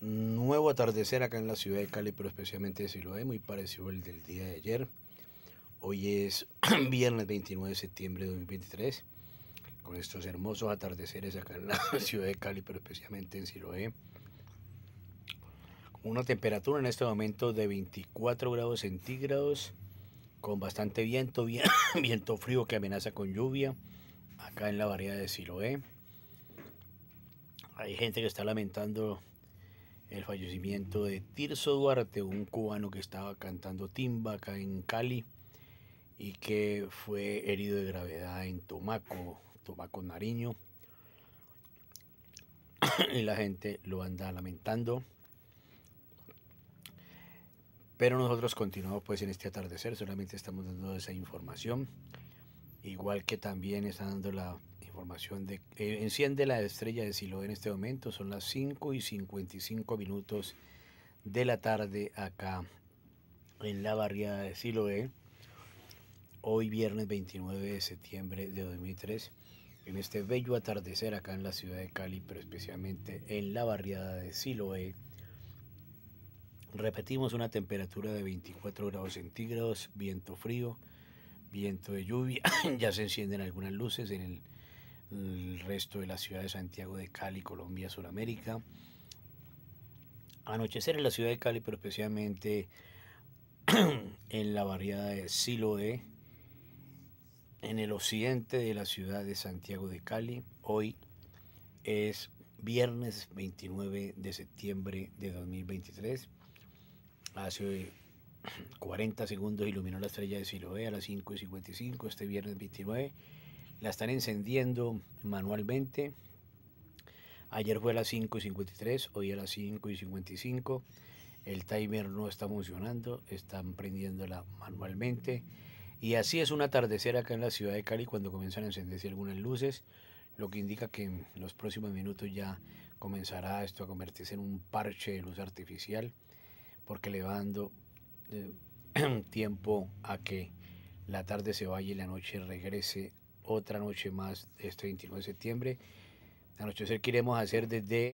nuevo atardecer acá en la ciudad de Cali, pero especialmente en Siloé, muy parecido al del día de ayer. Hoy es viernes 29 de septiembre de 2023, con estos hermosos atardeceres acá en la ciudad de Cali, pero especialmente en Siloé. Una temperatura en este momento de 24 grados centígrados, con bastante viento, viento frío que amenaza con lluvia, acá en la variedad de Siloé. Hay gente que está lamentando el fallecimiento de Tirso Duarte, un cubano que estaba cantando timba acá en Cali y que fue herido de gravedad en Tomaco, Tomaco Nariño. y la gente lo anda lamentando. Pero nosotros continuamos pues en este atardecer, solamente estamos dando esa información, igual que también está dando la Información de... Eh, enciende la estrella de Siloé en este momento. Son las 5 y 55 minutos de la tarde acá en la barriada de Siloé, hoy viernes 29 de septiembre de 2003, en este bello atardecer acá en la ciudad de Cali, pero especialmente en la barriada de Siloé. Repetimos una temperatura de 24 grados centígrados, viento frío, viento de lluvia, ya se encienden algunas luces en el el resto de la ciudad de Santiago de Cali, Colombia, Sudamérica. Anochecer en la ciudad de Cali, pero especialmente en la barriada de Siloé, en el occidente de la ciudad de Santiago de Cali. Hoy es viernes 29 de septiembre de 2023. Hace 40 segundos iluminó la estrella de Siloé a las 5 y 55 este viernes 29 la están encendiendo manualmente. Ayer fue a las 5.53, hoy a las 5.55. El timer no está funcionando, están prendiéndola manualmente. Y así es un atardecer acá en la ciudad de Cali cuando comienzan a encenderse algunas luces, lo que indica que en los próximos minutos ya comenzará esto a convertirse en un parche de luz artificial, porque le va dando eh, tiempo a que la tarde se vaya y la noche regrese otra noche más de este 29 de septiembre. Anochecer que iremos hacer desde